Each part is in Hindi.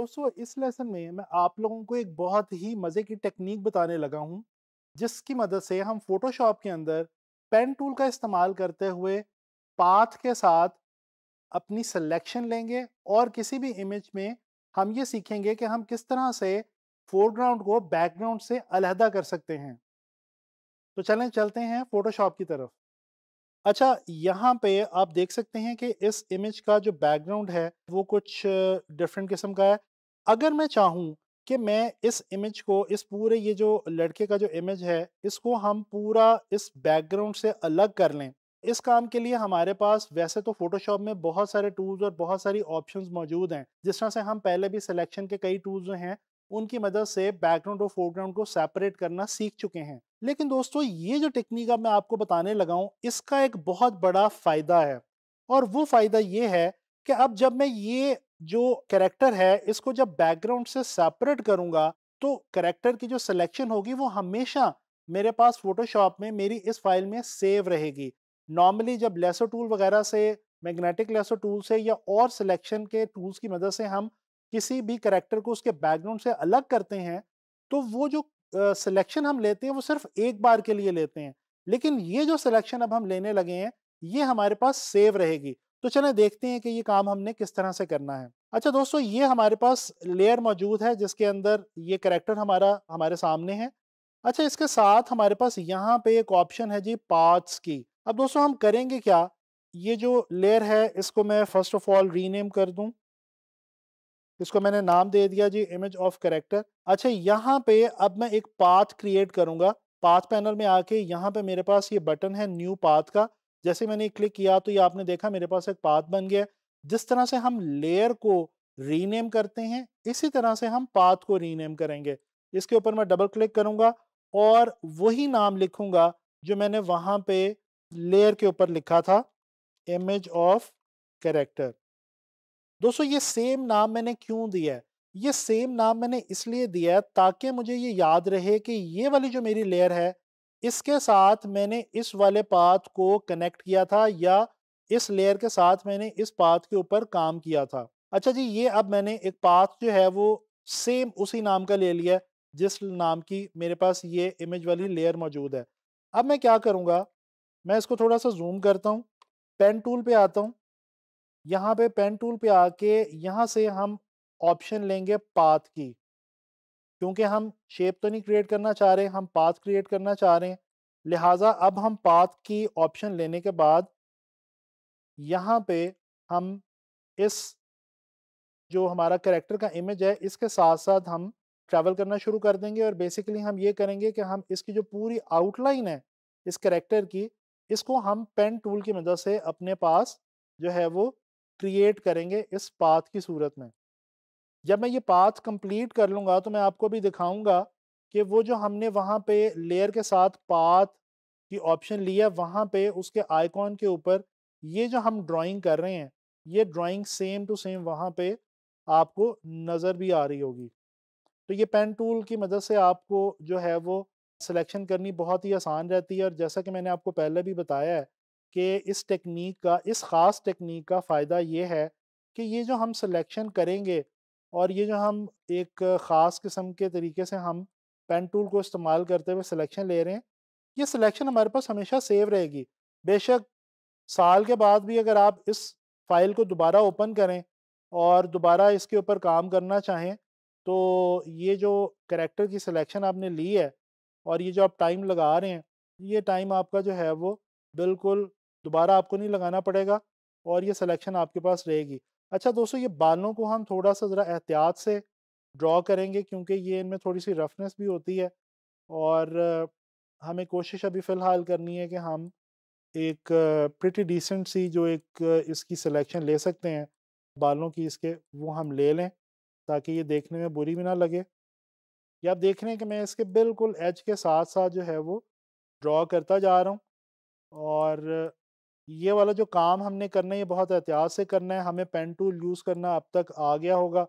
दोस्तों इस लेसन में मैं आप लोगों को एक बहुत ही मज़े की टेक्निक बताने लगा हूँ जिसकी मदद से हम फोटोशॉप के अंदर पेन टूल का इस्तेमाल करते हुए पाथ के साथ अपनी सिलेक्शन लेंगे और किसी भी इमेज में हम ये सीखेंगे कि हम किस तरह से फोरग्राउंड को बैकग्राउंड से अलहदा कर सकते हैं तो चलें चलते हैं फोटोशॉप की तरफ अच्छा यहाँ पे आप देख सकते हैं कि इस इमेज का जो बैकग्राउंड है वो कुछ डिफरेंट किस्म का है अगर मैं चाहूँ कि मैं इस इमेज को इस पूरे ये जो लड़के का जो इमेज है इसको हम पूरा इस बैकग्राउंड से अलग कर लें इस काम के लिए हमारे पास वैसे तो फोटोशॉप में बहुत सारे टूल्स और बहुत सारी ऑप्शंस मौजूद हैं जिस तरह से हम पहले भी सिलेक्शन के कई टूल्स हैं उनकी मदद से बैकग्राउंड और फोरग्राउंड को सेपरेट करना सीख चुके हैं लेकिन दोस्तों ये जो टेक्निक मैं आपको बताने लगाऊँ इसका एक बहुत बड़ा फ़ायदा है और वो फ़ायदा ये है कि अब जब मैं ये जो कैरेक्टर है इसको जब बैकग्राउंड से सेपरेट करूंगा तो कैरेक्टर की जो सिलेक्शन होगी वो हमेशा मेरे पास फोटोशॉप में मेरी इस फाइल में सेव रहेगी नॉर्मली जब लेसो टूल वगैरह से मैग्नेटिक लेसो टूल से या और सिलेक्शन के टूल्स की मदद से हम किसी भी करेक्टर को उसके बैकग्राउंड से अलग करते हैं तो वो जो सिलेक्शन हम लेते हैं वो सिर्फ एक बार के लिए लेते हैं लेकिन ये जो सिलेक्शन अब हम लेने लगे हैं ये हमारे पास सेव रहेगी तो चले देखते हैं कि ये काम हमने किस तरह से करना है अच्छा दोस्तों ये हमारे पास लेयर मौजूद है जिसके अंदर ये करेक्टर हमारा हमारे सामने है अच्छा इसके साथ हमारे पास यहाँ पे एक ऑप्शन है जी पार्ट्स की अब दोस्तों हम करेंगे क्या ये जो लेयर है इसको मैं फर्स्ट ऑफ ऑल रीनेम कर दूं इसको मैंने नाम दे दिया जी इमेज ऑफ करेक्टर अच्छा यहाँ पे अब मैं एक पाथ क्रिएट करूंगा पाथ पैनल में आके यहाँ पे मेरे पास ये बटन है न्यू पाथ का जैसे मैंने क्लिक किया तो ये आपने देखा मेरे पास एक पाथ बन गया जिस तरह से हम लेयर को रीनेम करते हैं इसी तरह से हम पाथ को रीनेम करेंगे इसके ऊपर मैं डबल क्लिक करूंगा और वही नाम लिखूंगा जो मैंने वहां पे लेयर के ऊपर लिखा था इमेज ऑफ करेक्टर दोस्तों ये सेम नाम मैंने क्यों दिया है ये सेम नाम मैंने इसलिए दिया है ताकि मुझे ये याद रहे कि ये वाली जो मेरी लेयर है इसके साथ मैंने इस वाले पाथ को कनेक्ट किया था या इस लेयर के साथ मैंने इस पाथ के ऊपर काम किया था अच्छा जी ये अब मैंने एक पाथ जो है वो सेम उसी नाम का ले लिया जिस नाम की मेरे पास ये इमेज वाली लेयर मौजूद है अब मैं क्या करूँगा मैं इसको थोड़ा सा जूम करता हूँ पेन टूल पे आता हूँ यहाँ पे पेन टूल पे आके यहाँ से हम ऑप्शन लेंगे पाथ की क्योंकि हम शेप तो नहीं क्रिएट करना चाह रहे हम पाथ क्रिएट करना चाह रहे हैं लिहाजा अब हम पाथ की ऑप्शन लेने के बाद यहाँ पे हम इस जो हमारा करेक्टर का इमेज है इसके साथ साथ हम ट्रैवल करना शुरू कर देंगे और बेसिकली हम ये करेंगे कि हम इसकी जो पूरी आउटलाइन है इस करेक्टर की इसको हम पेन टूल की मदद से अपने पास जो है वो क्रिएट करेंगे इस पाथ की सूरत में जब मैं ये पाथ कंप्लीट कर लूँगा तो मैं आपको भी दिखाऊंगा कि वो जो हमने वहाँ पे लेयर के साथ पाथ की ऑप्शन लिया वहाँ पे उसके आइकॉन के ऊपर ये जो हम ड्राइंग कर रहे हैं ये ड्राइंग सेम टू सेम वहाँ पे आपको नज़र भी आ रही होगी तो ये पेन टूल की मदद से आपको जो है वो सिलेक्शन करनी बहुत ही आसान रहती है और जैसा कि मैंने आपको पहले भी बताया है कि इस टेक्निक का इस ख़ास टेक्निक का फ़ायदा ये है कि ये जो हम सिलेक्शन करेंगे और ये जो हम एक ख़ास किस्म के तरीके से हम पेन टूल को इस्तेमाल करते हुए सिलेक्शन ले रहे हैं ये सिलेक्शन हमारे पास हमेशा सेव रहेगी बेशक साल के बाद भी अगर आप इस फाइल को दोबारा ओपन करें और दोबारा इसके ऊपर काम करना चाहें तो ये जो करेक्टर की सिलेक्शन आपने ली है और ये जो आप टाइम लगा रहे हैं ये टाइम आपका जो है वो बिल्कुल दोबारा आपको नहीं लगाना पड़ेगा और ये सिलेक्शन आपके पास रहेगी अच्छा दोस्तों ये बालों को हम थोड़ा सा ज़रा एहतियात से ड्रॉ करेंगे क्योंकि ये इनमें थोड़ी सी रफनेस भी होती है और हमें कोशिश अभी फ़िलहाल करनी है कि हम एक प्रिटी डिसेंट सी जो एक इसकी सिलेक्शन ले सकते हैं बालों की इसके वो हम ले लें ताकि ये देखने में बुरी भी ना लगे या आप देख रहे हैं कि मैं इसके बिल्कुल एज के साथ साथ जो है वो ड्रॉ करता जा रहा हूँ और ये वाला जो काम हमने करना है ये बहुत एहतियात से करना है हमें पेन टूल यूज़ करना अब तक आ गया होगा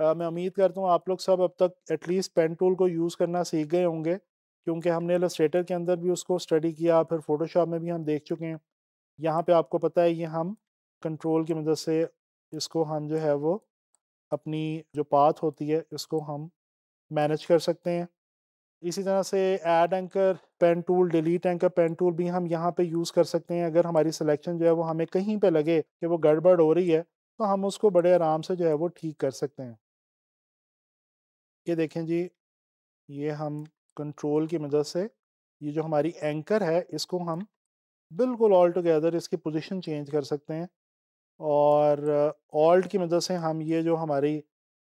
आ, मैं उम्मीद करता हूँ आप लोग सब अब तक एटलीस्ट पेन टूल को यूज़ करना सीख गए होंगे क्योंकि हमने इलस्ट्रेटर के अंदर भी उसको स्टडी किया फिर फोटोशॉप में भी हम देख चुके हैं यहाँ पे आपको पता है ये हम कंट्रोल की मदद से इसको हम जो है वो अपनी जो पाथ होती है इसको हम मैनेज कर सकते हैं इसी तरह से add anchor pen tool delete anchor pen tool भी हम यहाँ पे यूज़ कर सकते हैं अगर हमारी सिलेक्शन जो है वो हमें कहीं पे लगे कि वो गड़बड़ हो रही है तो हम उसको बड़े आराम से जो है वो ठीक कर सकते हैं ये देखें जी ये हम कंट्रोल की मदद से ये जो हमारी एंकर है इसको हम बिल्कुल ऑल टुगेदर इसकी पोजिशन चेंज कर सकते हैं और ऑल्ट की मदद से हम ये जो हमारी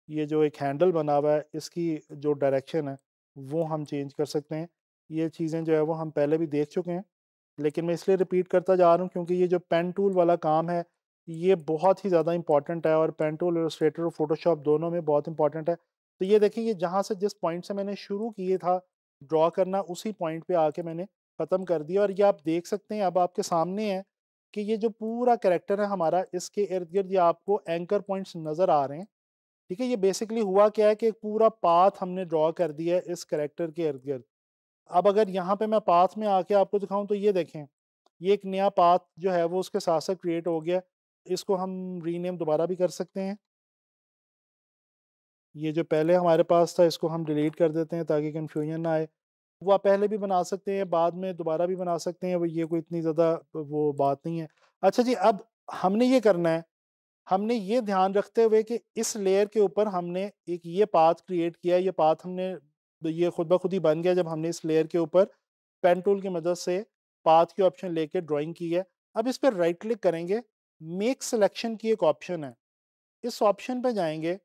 ये जो एक हैंडल बना हुआ है इसकी जो डायरेक्शन है वो हम चेंज कर सकते हैं ये चीज़ें जो है वो हम पहले भी देख चुके हैं लेकिन मैं इसलिए रिपीट करता जा रहा हूँ क्योंकि ये जो पेन टूल वाला काम है ये बहुत ही ज़्यादा इंपॉर्टेंट है और पेन टूल स्ट्रेटर और फोटोशॉप दोनों में बहुत इंपॉर्टेंट है तो ये देखिए ये जहाँ से जिस पॉइंट से मैंने शुरू किए था ड्रॉ करना उसी पॉइंट पे आके मैंने ख़त्म कर दिया और ये आप देख सकते हैं अब आपके सामने है कि ये जो पूरा करेक्टर है हमारा इसके इर्द गिर्द ये आपको एंकर पॉइंट्स नज़र आ रहे हैं ठीक है ये बेसिकली हुआ क्या है कि पूरा पाथ हमने ड्रॉ कर दिया है इस करेक्टर के इर्द गिर्द अब अगर यहाँ पे मैं पाथ में आके आपको दिखाऊं तो ये देखें ये एक नया पाथ जो है वो उसके साथ साथ क्रिएट हो गया इसको हम रीनेम दोबारा भी कर सकते हैं ये जो पहले हमारे पास था इसको हम डिलीट कर देते हैं ताकि कन्फ्यूजन ना आए वो आप पहले भी बना सकते हैं बाद में दोबारा भी बना सकते हैं वो ये कोई इतनी ज़्यादा वो बात नहीं है अच्छा जी अब हमने ये करना है हमने ये ध्यान रखते हुए कि इस लेयर के ऊपर हमने एक ये पाथ क्रिएट किया ये पाथ हमने ये खुद ब खुद ही बन गया जब हमने इस लेयर के ऊपर पेन टूल की मदद से पाथ की ऑप्शन लेके ड्राइंग की है अब इस पर राइट क्लिक करेंगे मेक सिलेक्शन की एक ऑप्शन है इस ऑप्शन पे जाएंगे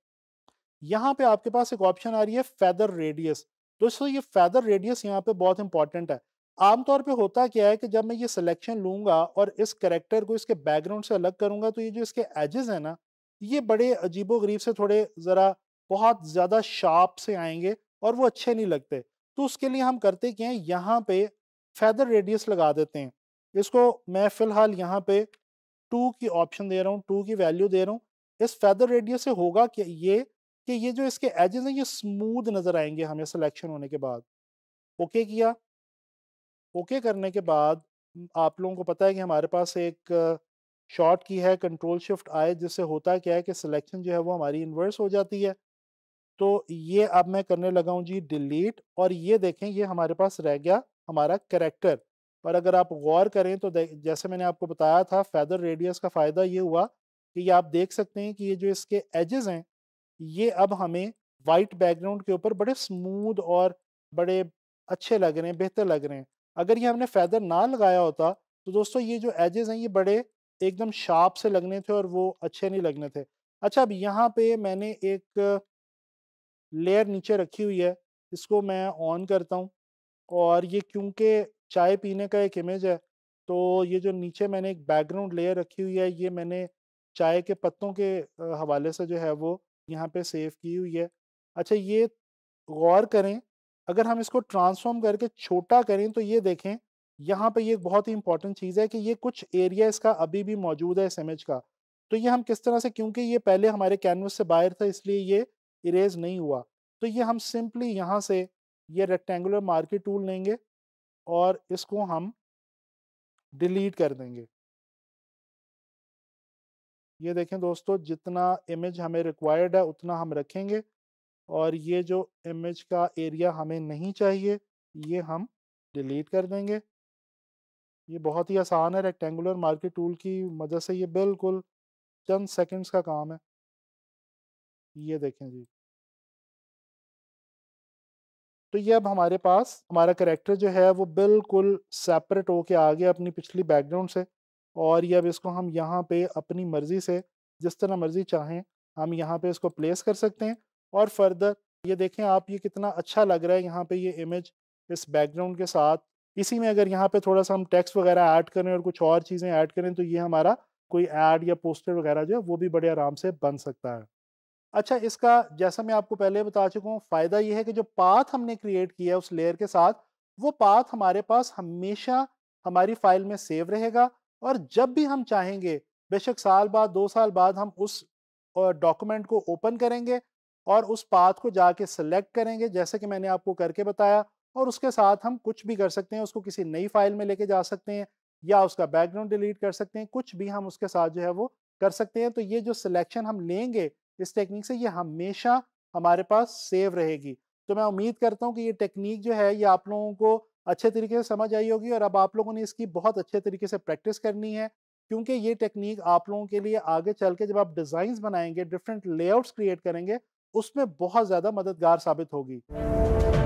यहाँ पे आपके पास एक ऑप्शन आ रही है फैदर रेडियस दोस्तों ये फैदर रेडियस यहाँ पे बहुत इंपॉर्टेंट है आमतौर पे होता क्या है कि जब मैं ये सिलेक्शन लूँगा और इस करेक्टर को इसके बैकग्राउंड से अलग करूंगा तो ये जो इसके एजेस हैं ना ये बड़े अजीबो गरीब से थोड़े ज़रा बहुत ज़्यादा शार्प से आएंगे और वो अच्छे नहीं लगते तो उसके लिए हम करते क्या है यहाँ पे फैदर रेडियस लगा देते हैं इसको मैं फ़िलहाल यहाँ पे टू की ऑप्शन दे रहा हूँ टू की वैल्यू दे रहा हूँ इस फैदर रेडियस से होगा कि ये कि ये जो इसके एजेस हैं ये स्मूद नज़र आएंगे हमें सिलेक्शन होने के बाद ओके किया ओके करने के बाद आप लोगों को पता है कि हमारे पास एक शॉर्ट की है कंट्रोल शिफ्ट आए जिससे होता क्या है कि सिलेक्शन जो है वो हमारी इन्वर्स हो जाती है तो ये अब मैं करने लगा हूँ जी डिलीट और ये देखें ये हमारे पास रह गया हमारा करेक्टर और अगर आप गौर करें तो जैसे मैंने आपको बताया था फैदर रेडियस का फ़ायदा ये हुआ कि ये आप देख सकते हैं कि ये जो इसके एजेस हैं ये अब हमें वाइट बैकग्राउंड के ऊपर बड़े स्मूद और बड़े अच्छे लग रहे हैं बेहतर लग रहे हैं अगर ये हमने फैदर ना लगाया होता तो दोस्तों ये जो एजेस हैं ये बड़े एकदम शार्प से लगने थे और वो अच्छे नहीं लगने थे अच्छा अब यहाँ पे मैंने एक लेयर नीचे रखी हुई है इसको मैं ऑन करता हूँ और ये क्योंकि चाय पीने का एक इमेज है तो ये जो नीचे मैंने एक बैकग्राउंड लेयर रखी हुई है ये मैंने चाय के पत्तों के हवाले से जो है वो यहाँ पे सेव की हुई है अच्छा ये गौर करें अगर हम इसको ट्रांसफॉर्म करके छोटा करें तो ये देखें यहाँ पे ये बहुत ही इंपॉर्टेंट चीज़ है कि ये कुछ एरिया इसका अभी भी मौजूद है इस इमेज का तो ये हम किस तरह से क्योंकि ये पहले हमारे कैनवस से बाहर था इसलिए ये इरेज नहीं हुआ तो ये हम सिंपली यहाँ से ये रेक्टेंगुलर मार्केट टूल लेंगे और इसको हम डिलीट कर देंगे ये देखें दोस्तों जितना इमेज हमें रिक्वायर्ड है उतना हम रखेंगे और ये जो इमेज का एरिया हमें नहीं चाहिए ये हम डिलीट कर देंगे ये बहुत ही आसान है रेक्टेंगुलर मार्केट टूल की मदद से ये बिल्कुल चंद सेकंड्स का काम है ये देखें जी तो ये अब हमारे पास हमारा करेक्टर जो है वो बिल्कुल सेपरेट होके आ गया अपनी पिछली बैकग्राउंड से और ये अब इसको हम यहाँ पे अपनी मर्ज़ी से जिस तरह मर्ज़ी चाहें हम यहाँ पे इसको प्लेस कर सकते हैं और फर्दर ये देखें आप ये कितना अच्छा लग रहा है यहाँ पे ये इमेज इस बैकग्राउंड के साथ इसी में अगर यहाँ पे थोड़ा सा हम टेक्स्ट वगैरह ऐड करें और कुछ और चीज़ें ऐड करें तो ये हमारा कोई ऐड या पोस्टर वगैरह जो है वो भी बड़े आराम से बन सकता है अच्छा इसका जैसा मैं आपको पहले बता चुका हूँ फ़ायदा ये है कि जो पाथ हमने क्रिएट किया है उस लेयर के साथ वो पाथ हमारे पास हमेशा हमारी फाइल में सेव रहेगा और जब भी हम चाहेंगे बेशक साल बाद दो साल बाद हम उस डॉक्यूमेंट को ओपन करेंगे और उस पाथ को जाके सेलेक्ट करेंगे जैसे कि मैंने आपको करके बताया और उसके साथ हम कुछ भी कर सकते हैं उसको किसी नई फाइल में लेके जा सकते हैं या उसका बैकग्राउंड डिलीट कर सकते हैं कुछ भी हम उसके साथ जो है वो कर सकते हैं तो ये जो सिलेक्शन हम लेंगे इस टेक्निक से ये हमेशा हमारे पास सेव रहेगी तो मैं उम्मीद करता हूँ कि ये टेक्निक जो है ये आप लोगों को अच्छे तरीके से समझ आई होगी और अब आप लोगों ने इसकी बहुत अच्छे तरीके से प्रैक्टिस करनी है क्योंकि ये टेक्निक आप लोगों के लिए आगे चल के जब आप डिज़ाइंस बनाएंगे डिफरेंट लेआउट्स क्रिएट करेंगे उसमें बहुत ज़्यादा मददगार साबित होगी